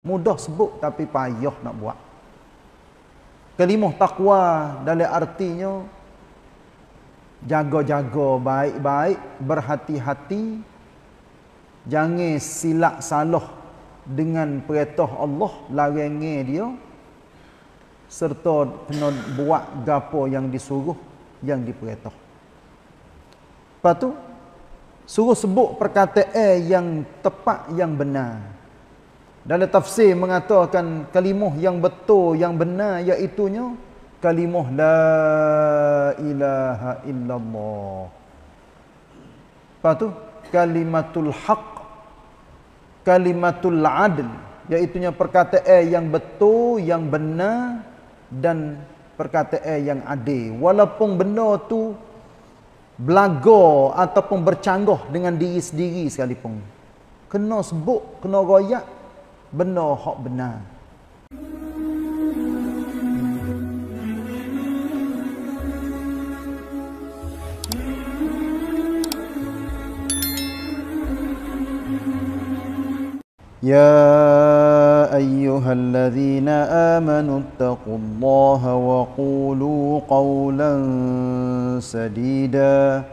Mudah sebut tapi payah nak buat. Kelima takwa dalam artinya jaga-jaga baik-baik, berhati-hati. Jangan silap salah dengan perintah Allah larangan dia serta penuh buat gapo yang disuruh yang diperintah. Lepas suruh sebut perkataan yang tepat yang benar. Dalam tafsir mengatakan kalimah yang betul, yang benar iaitunya kalimah la ilaha illallah. Lepas tu, kalimatul haq, kalimatul adl. Iaitunya perkataan yang betul, yang benar dan perkataan yang adil. Walaupun benar tu belaga ataupun bercanggah dengan diri sendiri sekalipun. Kena sebut, kena rayak, benda hak benar. يا أيها الذين آمنوا اتقوا الله وقولوا قولا سديدا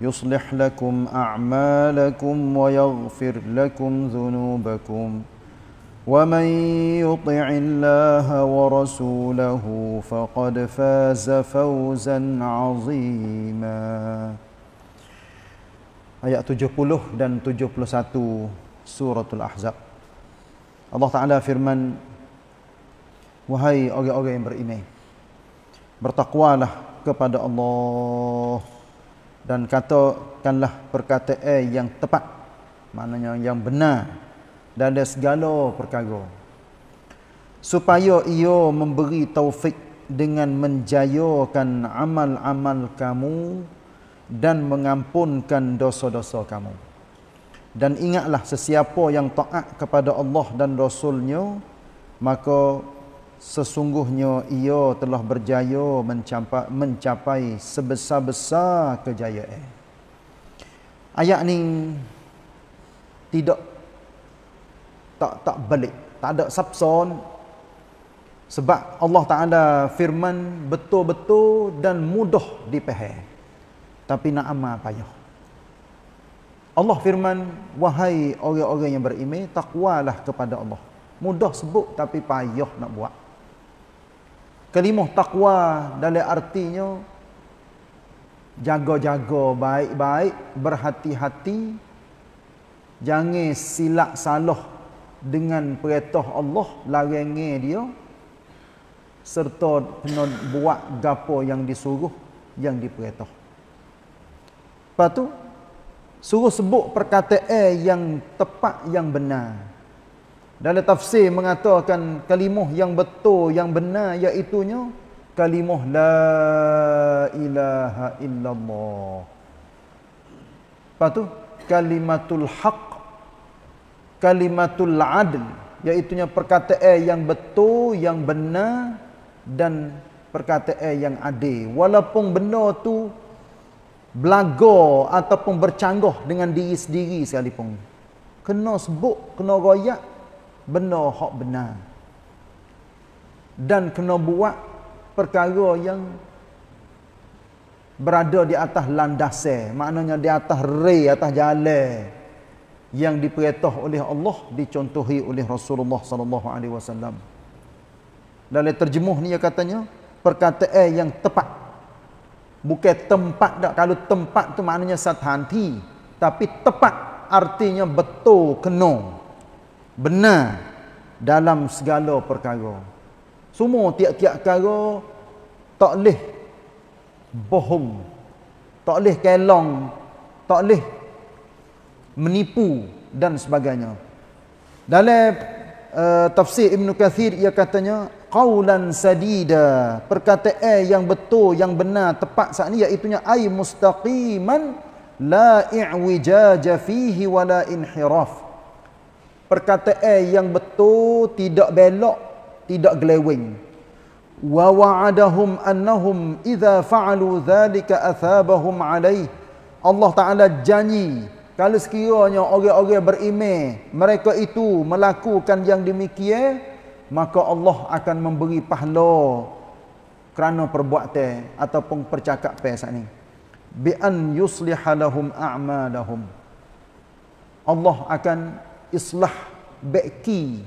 يصلح لكم أعمالكم ويغفر لكم ذنوبكم ومن يطع الله ورسوله فقد فاز فوزا عظيما ayat 70 dan 71 suratul ahzab Allah taala firman wahai orang-orang yang beriman bertakwalah kepada Allah dan katakanlah perkataan yang tepat maknanya yang benar dan ada segala perkara supaya ia memberi taufik dengan menjayakan amal-amal kamu dan mengampunkan dosa-dosa kamu dan ingatlah sesiapa yang taat kepada Allah dan Rasulnya maka sesungguhnya ia telah berjaya mencapai, mencapai sebesar-besar kejayaan ayat ini tidak tak tak balik tak ada subson sebab Allah Taala firman betul-betul dan mudah dipahami tapi nak amal payah Allah firman wahai orang-orang yang beriman takwalah kepada Allah mudah sebut tapi payah nak buat kalimah takwa dalam artinya jaga-jaga baik-baik berhati-hati jangan silap salah dengan perintah Allah larang dia serta penon buat gapo yang disuruh yang diperintah. Lepas tu suruh sebut perkataan yang tepat yang benar. Dalam tafsir mengatakan kalimah yang betul yang benar iaitu nya kalimah la ilaha illallah. Lepas tu kalimatul haqq kalimatul adl iaitunya perkataan yang betul yang benar dan perkataan yang adil walaupun benda tu belaga ataupun bercanggah dengan diri sendiri sekalipun kena sebut kena royak benda hak benar dan kena buat perkara yang berada di atas landasan maknanya di atas rei atas jalan yang diperintah oleh Allah dicontohi oleh Rasulullah sallallahu alaihi wasallam. Dalam terjemuh ni ya katanya perkataan yang tepat. Bukan tempat dak kalau tempat tu maknanya satanti tapi tepat artinya betul kena. Benar dalam segala perkara. Semua tiap-tiap perkara tak boleh bohong. Tak boleh kelong, tak boleh menipu dan sebagainya. Dalam uh, tafsir Ibn Kathir ia katanya qaulan sadida perkataan yang betul yang benar tepat saat ini iaitu ai mustaqiman la i'wijaja fihi wala inhiraf perkataan yang betul tidak belok tidak geleweng wa wa'adahum annahum idza fa'alu dhalika athabahum alayh Allah Ta'ala janji kalau sekiranya orang-orang berime, mereka itu melakukan yang demikian, maka Allah akan memberi pahala kerana perbuatan ataupun percakapan saat ini. Bi an yuslihalahum a'malahum. Allah akan islah baiki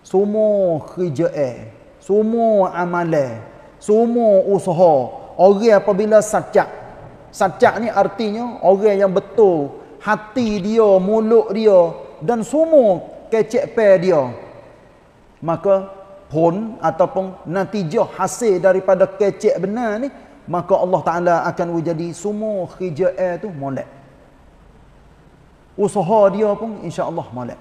semua kerjaan, semua amalan, semua usaha orang apabila sajak. Sajak ni artinya orang yang betul hati dia, mulut dia dan semua kecek per dia. Maka pun ataupun natijah hasil daripada kecek benar ni, maka Allah Ta'ala akan menjadi semua khija'i tu molek. Usaha dia pun insya Allah molek.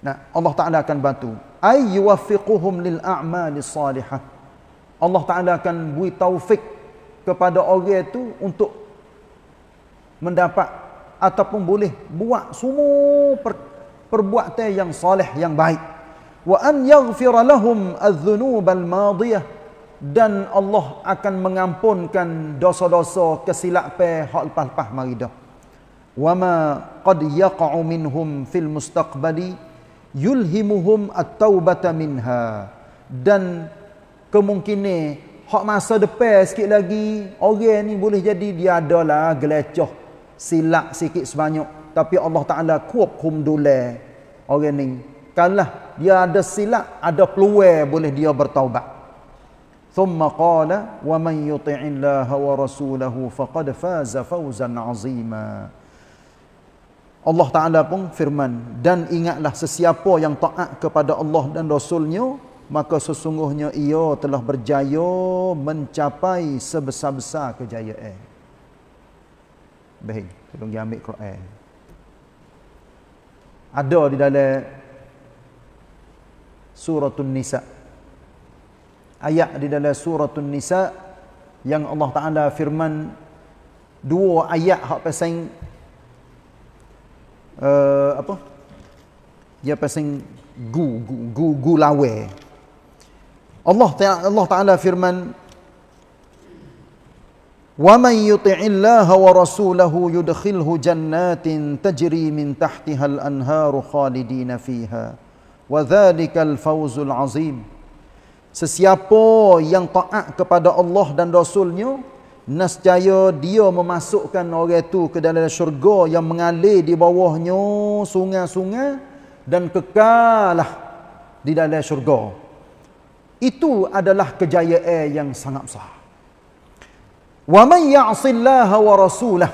Nah, Allah Ta'ala akan bantu. Ayyuwafiquhum lil'a'mali salihah. Allah Ta'ala akan beri taufik kepada orang itu untuk mendapat ataupun boleh buat semua per, perbuatan yang soleh yang baik wa an yaghfir lahum adh-dhunubal madiyah dan Allah akan mengampunkan dosa-dosa kesilapan hak lepas-lepas mari dah wa ma qad yaqa'u minhum fil mustaqbali yulhimuhum at-taubata minha dan kemungkinan hak masa depan sikit lagi orang ni boleh jadi dia adalah gelecoh silap sikit sebanyak tapi Allah Taala kuap dule. orang ni kalah dia ada silap ada peluang boleh dia bertaubat ثم قال ومن يطع wa ورسوله فقد faza فوزا azima. Allah Taala pun firman dan ingatlah sesiapa yang taat kepada Allah dan Rasulnya maka sesungguhnya ia telah berjaya mencapai sebesar-besar kejayaan. Baik, tolong dia ambil Quran. Ada di dalam Suratul Nisa. Ayat di dalam Suratul Nisa yang Allah Taala firman dua ayat hak pasang uh, apa? Dia pasang gu gu gu, gu lawe. Allah Ta'ala Allah Ta'ala firman ومن يطع الله ورسوله يدخله جنات تجري من تحتها الانهار خالدين فيها وذلك الفوز العظيم Sesiapa yang taat kepada Allah dan Rasulnya Nasjaya dia memasukkan orang itu ke dalam syurga Yang mengalir di bawahnya sungai-sungai Dan kekalah di dalam syurga Itu adalah kejayaan yang sangat besar wa man ya'sillaha wa rasulah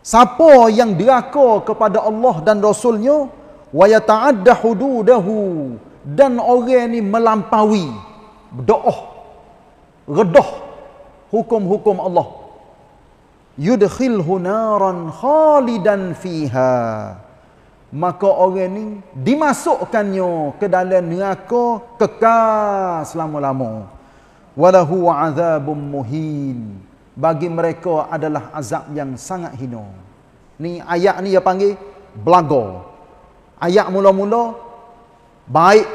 siapa yang deraka kepada Allah dan rasulnya wa yata'adda hududahu dan orang ni melampaui doah redah hukum-hukum Allah yudkhilhu naran khalidan fiha maka orang ini dimasukkannya ke dalam neraka kekal selama-lamanya Walahu azabun muhin. Bagi mereka adalah azab yang sangat hina. Ni ayat ni dia panggil belaga. Ayat mula-mula baik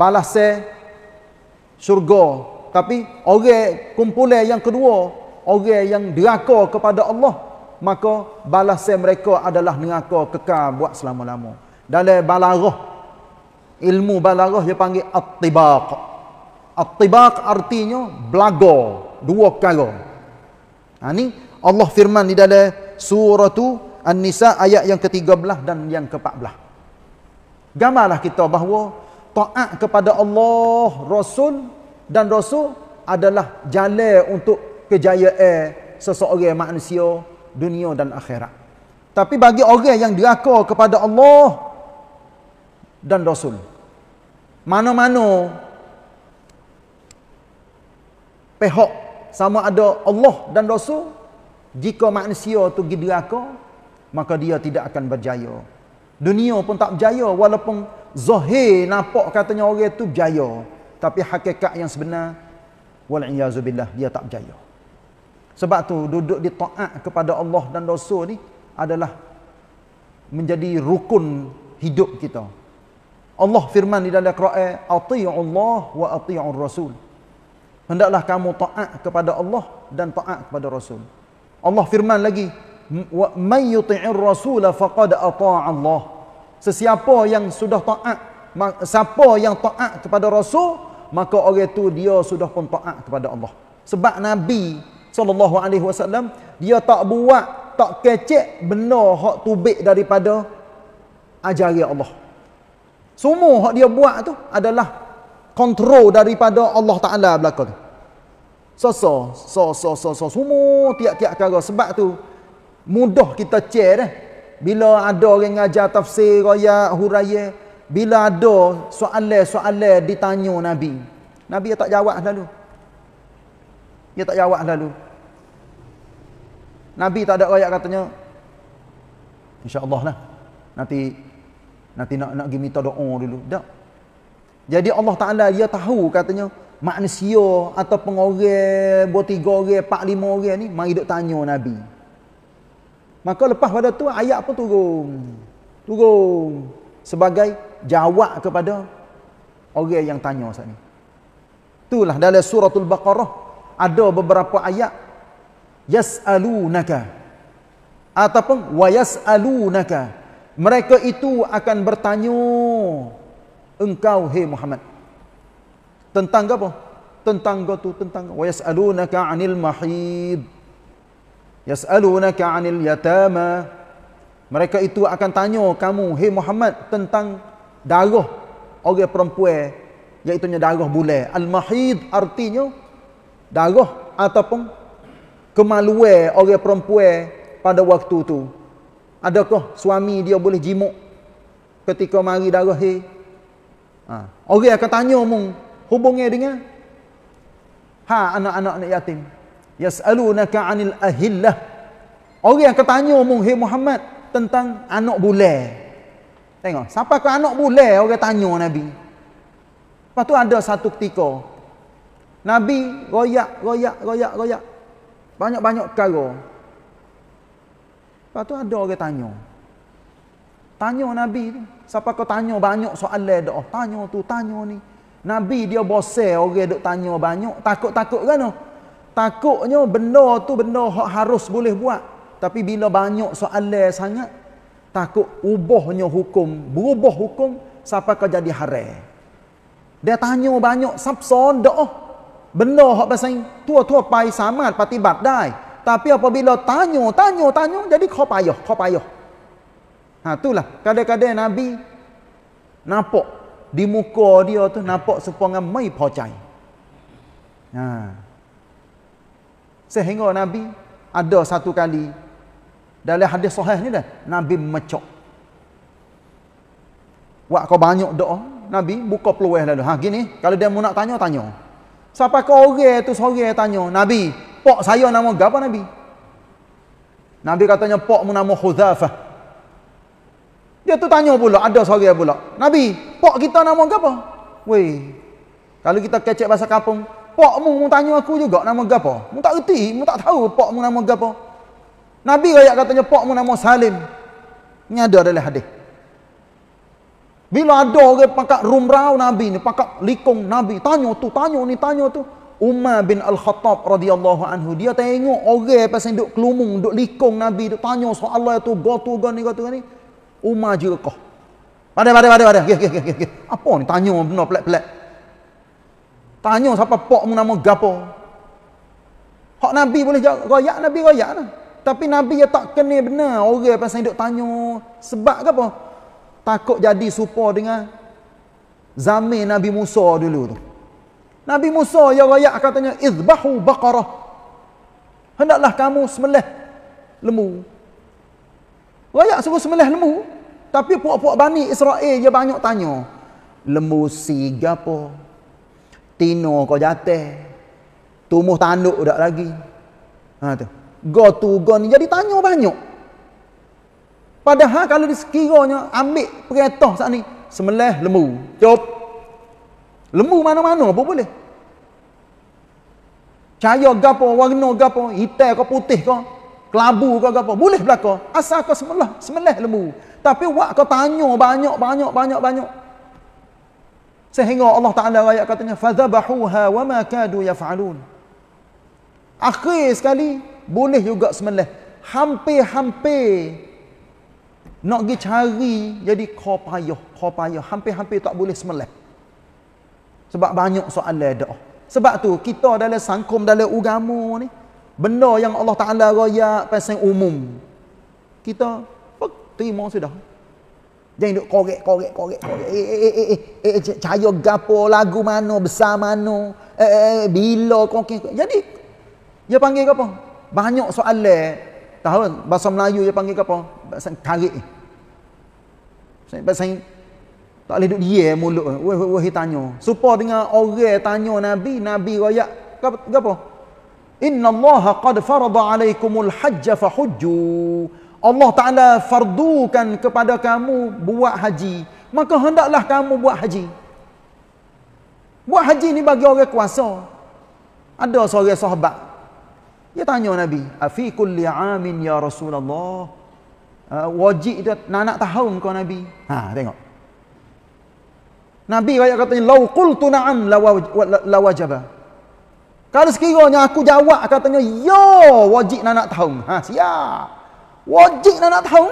balas syurga. Tapi orang kumpulan yang kedua, orang yang deraka kepada Allah, maka balas mereka adalah neraka kekal buat selama-lama. Dalam balaghah ilmu balaghah dia panggil at-tibaq. At-tibaq artinya belaga dua kali. Ha ni Allah firman di dalam surah An-Nisa ayat yang ke-13 dan yang ke-14. Gamalah kita bahawa taat kepada Allah, Rasul dan Rasul adalah jalan untuk kejayaan seseorang manusia dunia dan akhirat. Tapi bagi orang yang diraka kepada Allah dan Rasul. Mana-mana pihak sama ada Allah dan Rasul jika manusia tu pergi deraka maka dia tidak akan berjaya dunia pun tak berjaya walaupun zahir nampak katanya orang itu berjaya tapi hakikat yang sebenar wal'iyazubillah dia tak berjaya sebab tu duduk di ta'at kepada Allah dan Rasul ni adalah menjadi rukun hidup kita Allah firman di dalam Al-Quran, "Atii'u Allah wa atii'ur Rasul." hendaklah kamu taat kepada Allah dan taat kepada Rasul. Allah firman lagi, "May yuti'ir rasul faqad ata'a Allah." Sesiapa yang sudah taat, siapa yang taat kepada Rasul, maka orang itu dia sudah pun taat kepada Allah. Sebab Nabi saw dia tak buat tak kecek benda hak tubik daripada ajaran Allah. Semua hak dia buat tu adalah kontrol daripada Allah Ta'ala berlaku tu. So, so, so, so, so, so, semua tiap-tiap cara. Sebab tu, mudah kita cair eh. Bila ada orang ngajar tafsir, raya, huraya. Bila ada soalan-soalan ditanya Nabi. Nabi tak jawab lalu. Dia tak jawab lalu. Nabi tak ada raya katanya. InsyaAllah lah. Nanti, nanti nak, nak pergi minta doa dulu. Tak. Jadi Allah Ta'ala dia tahu katanya manusia atau pengorang, buat tiga orang, empat lima orang ni, mari duk tanya Nabi. Maka lepas pada tu ayat pun turun. Turun. Sebagai jawab kepada orang yang tanya saat ni. Itulah dalam suratul Baqarah ada beberapa ayat yas'alunaka ataupun wa mereka itu akan bertanya engkau hey Muhammad tentang apa tentang kau tentang wa yasalunaka anil mahid yasalunaka anil yatama mereka itu akan tanya kamu hey Muhammad tentang darah orang perempuan iaitu nya darah bulan al mahid artinya darah ataupun kemaluan orang perempuan pada waktu tu adakah suami dia boleh jimuk ketika mari darah hey? Ha. Orang akan tanya mu hubungnya dengan ha anak-anak yatim. Yasalunaka 'anil ahillah. Orang akan tanya mu hey Muhammad tentang anak bulan. Tengok, siapa ke anak bulan orang tanya Nabi. Lepas tu ada satu ketika Nabi royak royak royak royak banyak-banyak perkara. Lepas tu ada orang tanya. Tanya Nabi tu. Siapa kau tanya banyak soalan Oh Tanya tu, tanya ni. Nabi dia bosan orang duk tanya banyak. Takut-takut kan tu? Takutnya benda tu benda hak harus boleh buat. Tapi bila banyak soalan sangat, takut ubahnya hukum. Berubah hukum, siapa kau jadi haram. Dia tanya banyak, sapson Oh Benda hak pasang, tua-tua pai samat, patibat dai. Tapi apabila tanya, tanya, tanya, jadi kau payah, kau payah. Ha itulah kadang-kadang Nabi nampak di muka dia tu nampak sepongan mai pocai. Ha. Sehingga Nabi ada satu kali dalam hadis sahih ni dah Nabi mecok. Wak kau banyak doa, Nabi buka peluang lalu. Ha gini, kalau dia mau nak tanya tanya. Siapa kau orang tu sore tanya, Nabi, pok saya nama gapa Nabi? Nabi katanya pokmu nama Khuzafah. Dia tu tanya pula, ada seorang pula. Nabi, pok kita nama apa? Wei. Kalau kita kecek bahasa kampung, pakmu mu tanya aku juga nama apa? Mu tak reti, mu tak tahu pakmu nama apa. Nabi ayat katanya pakmu nama Salim. Ini ada adalah hadis. Bila ada orang pakak rumrau Nabi ni, pakak likung Nabi, tanya tu, tanya ni, tanya tu. Umar bin Al-Khattab radhiyallahu anhu dia tengok orang pasal duk kelumung duk likung Nabi duk tanya soalan tu go tu go ni go tu ni Umar juga kau. Pada, pada, pada, pada. Okay, okay, okay, okay. Apa ni? Tanya benda pelak-pelak. Tanya siapa pok mu nama gapo. Hak Nabi boleh jawab. Royak Nabi, royak lah. Tapi Nabi yang tak kena benar. Orang pasal hidup tanya. Sebab ke apa? Takut jadi supa dengan zamir Nabi Musa dulu tu. Nabi Musa ya royak katanya, Izbahu baqarah. Hendaklah kamu semelih lembu. Rakyat suruh sembelih lembu. Tapi puak-puak Bani Israel dia banyak tanya. Lembu siga apa? Tino kau jatuh. Tumuh tanduk tak lagi. Ha tu. Go tu go ni jadi tanya banyak. Padahal kalau sekiranya ambil perintah saat ni sembelih lembu. Cop. Lembu mana-mana apa boleh. Cahaya gapo, warna gapo, hitam ke putih ke, kelabu ke apa boleh berlaku asal kau semelah semelah lembu tapi wak kau tanya banyak banyak banyak banyak sehingga Allah Taala ayat katanya fadhabahuha wama kadu yafalun akhir sekali boleh juga semelah hampir-hampir nak pergi cari jadi kau payah kau payah hampir-hampir tak boleh semelah sebab banyak soalan dah sebab tu kita dalam sangkum dalam agama ni benda yang Allah Ta'ala raya pasal umum. Kita pek, terima sudah. Jangan duduk korek, korek, korek, Eh, eh, eh, eh, eh, eh, cahaya gapo, lagu mana, besar mana, eh, eh, eh bila, korek, Jadi, dia panggil apa? Banyak soalan. Eh. Tahu bahasa Melayu dia panggil apa? Bahasa karik. Bahasa tak boleh duduk dia mulut. Wah, wah, tanya. Supa dengan orang tanya Nabi, Nabi raya, apa? Inna Allah qad farada alaikumul hajj fahujju. Allah Ta'ala fardukan kepada kamu buat haji. Maka hendaklah kamu buat haji. Buat haji ni bagi orang kuasa. Ada seorang sahabat. Dia tanya Nabi. Afi kulli amin ya Rasulullah. Uh, wajib Itu nak, nak tahu kau Nabi. Ha, tengok. Nabi banyak katanya. Lau qultu na'am la, waj kalau sekiranya aku jawab katanya, yo wajib nak nak tahu. Ha, siap. Wajib nak nak tahu.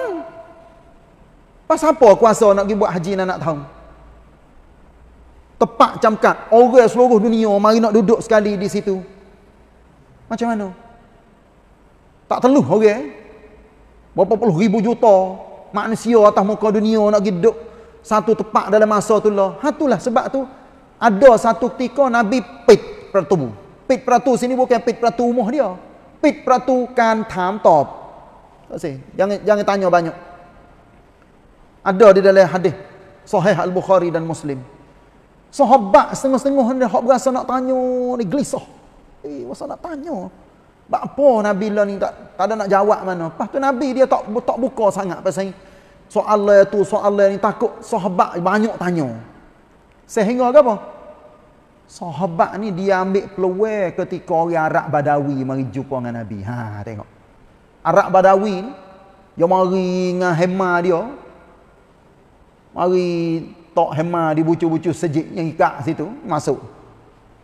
Pasal apa kuasa nak pergi buat haji nak nak tahu? Tepat camkat, orang seluruh dunia mari nak duduk sekali di situ. Macam mana? Tak teluh orang. Okay? Eh? Berapa puluh ribu juta manusia atas muka dunia nak pergi duduk satu tepat dalam masa tu lah. Hatulah sebab tu ada satu ketika Nabi pit bertemu. ปิดประตูซินิโบแกปิดประตูมอดีปิดประตูการถามตอบก็สิยังยังตานยอบานยอ kan ada di dalam hadis sahih al-bukhari dan muslim sahabat setengah-setengah ni hok tanya ni gelisah eh masa tanya bak nabi lah ni tak ada nak jawab mana lepas nabi dia tak tak buka sangat pasal ni soalan tu soalan ni takut sahabat banyak tanya sehingga apa Sahabat ni dia ambil peluang ketika orang Arab Badawi mari jumpa dengan Nabi. Ha tengok. Arab Badawi ni dia mari dengan hema dia. Mari tok hema di bucu-bucu sejik yang ikat situ masuk.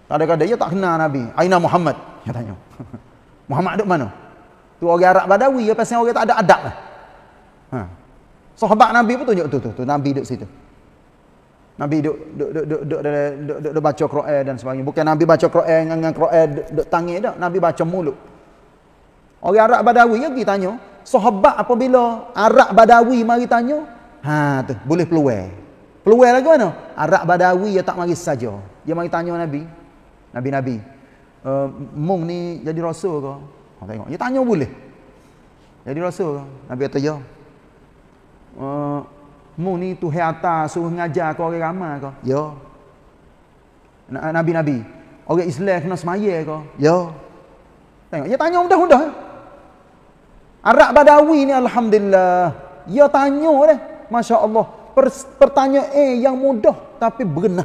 Kadang-kadang dia tak kenal Nabi. Aina Muhammad? Dia tanya. Muhammad duduk mana? Tu orang Arab Badawi ya pasal orang tak ada adab lah. Ha. Sahabat Nabi pun tunjuk tu tu, tu Nabi duduk situ. Nabi duk duk duk duk duk duk duk baca Quran dan sebagainya. Bukan Nabi baca Quran dengan Quran duk, duk tangis dak. Nabi baca mulut. Orang Arab Badawi pergi tanya, "Sahabat apabila Arab Badawi mari tanya?" Ha tu, boleh peluang. Peluang lagi mana? Arab Badawi ya tak mari saja. Dia mari tanya Nabi. Nabi-nabi. Uh, eh, mung ni jadi rasul ke? Ha tengok. Dia tanya boleh. Jadi rasul ke? Nabi kata ya. Uh, Mu ni tu hai atas suruh ngajar kau orang ramai kau. Ya. Nabi-nabi. Orang Islam kena semaya kau. Ya. Tengok, dia tanya mudah-mudah. Arab Badawi ni Alhamdulillah. Dia ya tanya dia. Masya Allah. pertanyaan eh, yang mudah tapi berkena,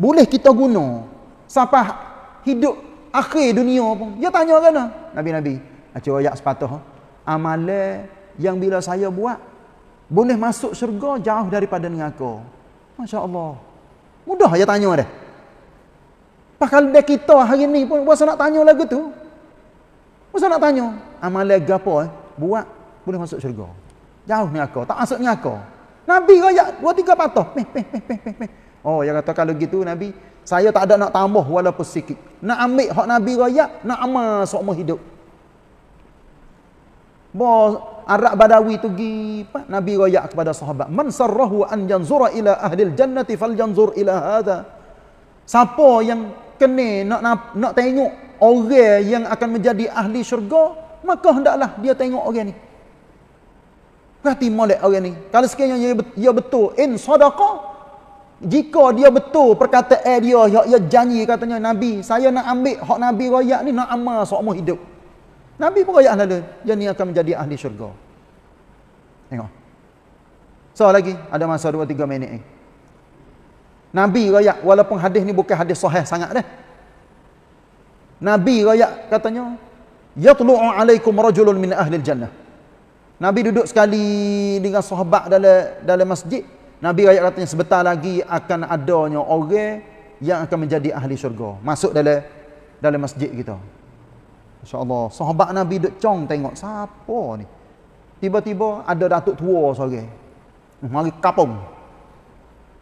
Boleh kita guna. Siapa hidup akhir dunia pun. Dia ya tanya kena. Nabi-nabi. Acik ayat sepatah. Amal yang bila saya buat, boleh masuk syurga jauh daripada neraka. Masya Allah. Mudah aja tanya dia. Pakal dia kita hari ni pun, masa nak tanya lagu tu? Masa nak tanya? Amalai gapo, eh? Buat, boleh masuk syurga. Jauh neraka. Tak masuk neraka. Nabi kaya, dua tiga patah. Peh, peh, peh, peh, peh. Oh, yang kata kalau gitu Nabi, saya tak ada nak tambah walaupun sikit. Nak ambil hak Nabi kaya, nak amal seumur hidup. Bo Arab Badawi tu gi Nabi royak kepada sahabat. Man sarrahu an yanzura ila ahli al-jannati falyanzur ila hadha. Siapa yang kena nak nak, tengok orang yang akan menjadi ahli syurga, maka hendaklah dia tengok orang ni. Perhati molek orang ni. Kalau sekiranya dia betul in sadaqa jika dia betul perkataan dia, dia ya, ya janji katanya Nabi, saya nak ambil hak Nabi royak ni nak amal seumur hidup. Nabi pun kaya ahli Yang ni akan menjadi ahli syurga. Tengok. So lagi. Ada masa 2-3 minit ni. Nabi kaya. Walaupun hadis ni bukan hadis sahih sangat dah. Nabi kaya katanya. Yatlu'u alaikum rajulun min ahli jannah. Nabi duduk sekali dengan sahabat dalam dalam masjid. Nabi kaya katanya sebentar lagi akan adanya orang yang akan menjadi ahli syurga. Masuk dalam dalam masjid kita. InsyaAllah. Sahabat Nabi duk cong tengok. Siapa ni? Tiba-tiba ada datuk tua seorang. Mari kapung.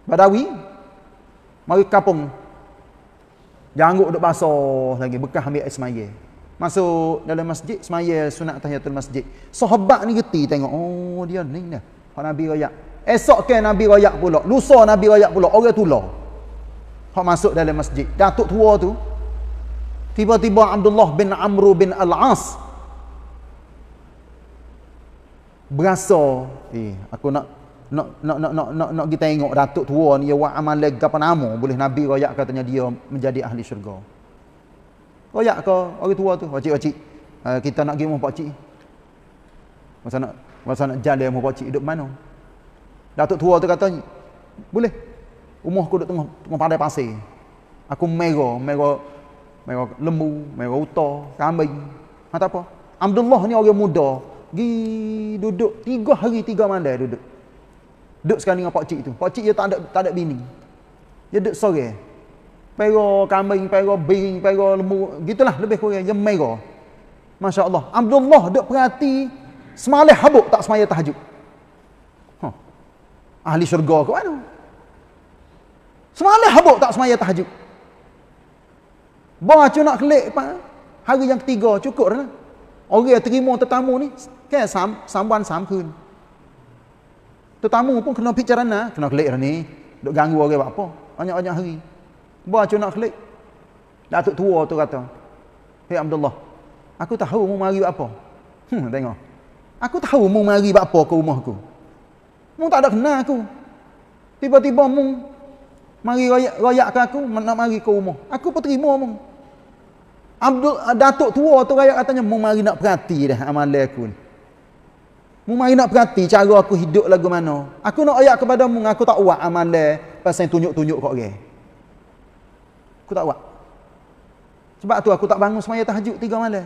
Badawi. Mari kapung. jangguk duk basah lagi. Bekah ambil ismail. Masuk dalam masjid. Ismail sunat tahiyatul masjid. Sahabat ni geti tengok. Oh dia ni ni. Pak Nabi Rayak. Esok ke Nabi Rayak pula. Lusa Nabi Rayak pula. Orang tu lah. masuk dalam masjid. Datuk tua tu. Tiba-tiba Abdullah bin Amru bin Al-As berasa, eh aku nak nak nak nak nak nak, nak kita tengok datuk tua ni dia buat amal apa nama boleh nabi royak katanya dia menjadi ahli syurga. Royak ke orang tua tu? Pak cik, eh, kita nak pergi rumah pak cik. Masa nak masa nak jalan rumah pak cik duduk mana? Datuk tua tu kata boleh. umur aku duduk tengah tengah padang pasir. Aku merah, merah mereka lembu, mereka utah, kambing. Ha tak apa. Abdullah ni orang muda. Gi duduk tiga hari tiga malam duduk. Duduk sekali dengan pak cik tu. Pak cik dia tak ada tak ada bini. Dia duduk sore. Pera kambing, pera bing, pera lembu. Gitulah lebih kurang. Dia mereka. Masya Allah. Abdullah duduk perhati. Semalih habuk tak semaya tahajud. Huh. Ha. Ahli syurga ke mana? Semalih habuk tak semaya tahajud. Bawa cu nak kelik pak. Hari yang ketiga cukup dah. Lah. Orang yang terima tetamu ni kan sam samban sam kun. Tetamu pun kena picarana, lah, kena kelik dah ni. Dok ganggu orang apa? Banyak-banyak hari. bawa cu nak kelik. Datuk tua tu kata. Hei Abdullah. Aku tahu mau mari buat apa. Hmm, tengok. Aku tahu mau mari buat apa ke rumah aku. Mu tak ada kenal aku. Tiba-tiba mau mari royak, royak aku, nak mari ke rumah. Aku pun terima mu. Abdul ah, datuk tua tu raya katanya mu mari nak perhati dah amal aku ni. Mu mari nak perhati cara aku hidup lagu mana. Aku nak ayat kepada mu aku tak buat amal pasal tunjuk-tunjuk kau orang. Aku tak buat. Sebab tu aku tak bangun semaya tahajud tiga malam.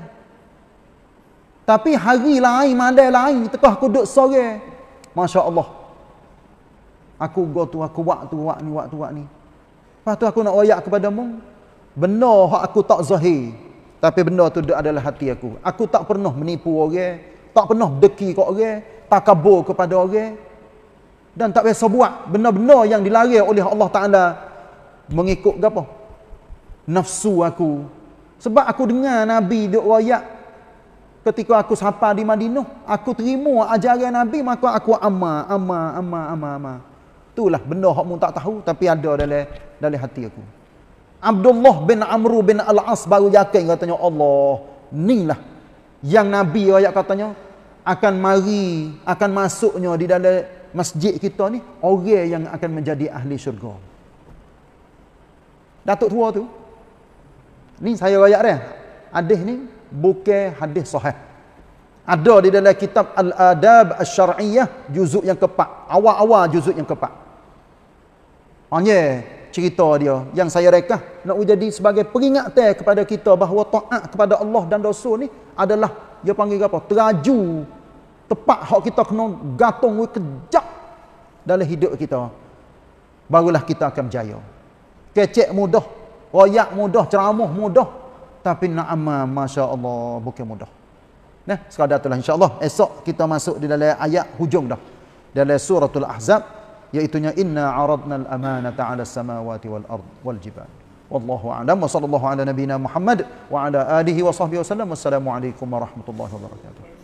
Tapi hari lain malam lain tekah aku duduk sore. Masya-Allah. Aku go tu aku buat tu buat ni buat tu buat ni. Lepas tu aku nak ayat kepada mu benar hak aku tak zahir tapi benda tu adalah hati aku aku tak pernah menipu orang tak pernah deki ke orang takabur kepada orang dan tak biasa buat benda-benda yang dilarang oleh Allah Ta'ala mengikut ke apa? nafsu aku sebab aku dengar Nabi di rakyat ketika aku sapa di Madinah aku terima ajaran Nabi maka aku amal, amal, amal, amal, amal itulah benda yang aku tak tahu tapi ada dalam, dalam hati aku Abdullah bin Amru bin Al-As baru yakin katanya Allah ni lah yang Nabi ayat katanya akan mari akan masuknya di dalam masjid kita ni orang yang akan menjadi ahli syurga Datuk tua tu ni saya ayat dia hadis ni bukan hadis sahih ada di dalam kitab Al-Adab Al-Syar'iyah juzuk yang keempat awal-awal juzuk yang keempat Oh yeah cerita dia yang saya reka nak jadi sebagai peringatan kepada kita bahawa taat kepada Allah dan Rasul ni adalah dia panggil apa teraju tepat hak kita kena gantung kejap dalam hidup kita barulah kita akan berjaya kecek mudah royak mudah ceramah mudah tapi na'ama masya-Allah bukan mudah nah sekadar itulah insya-Allah esok kita masuk di dalam ayat hujung dah dalam suratul ahzab yaitu nya inna aradna al-amanata 'ala samawati wal ard wal jibal wallahu a'lam wa sallallahu 'ala nabiyyina muhammad wa 'ala alihi wa sahbihi wasallam wassalamu alaikum warahmatullahi wabarakatuh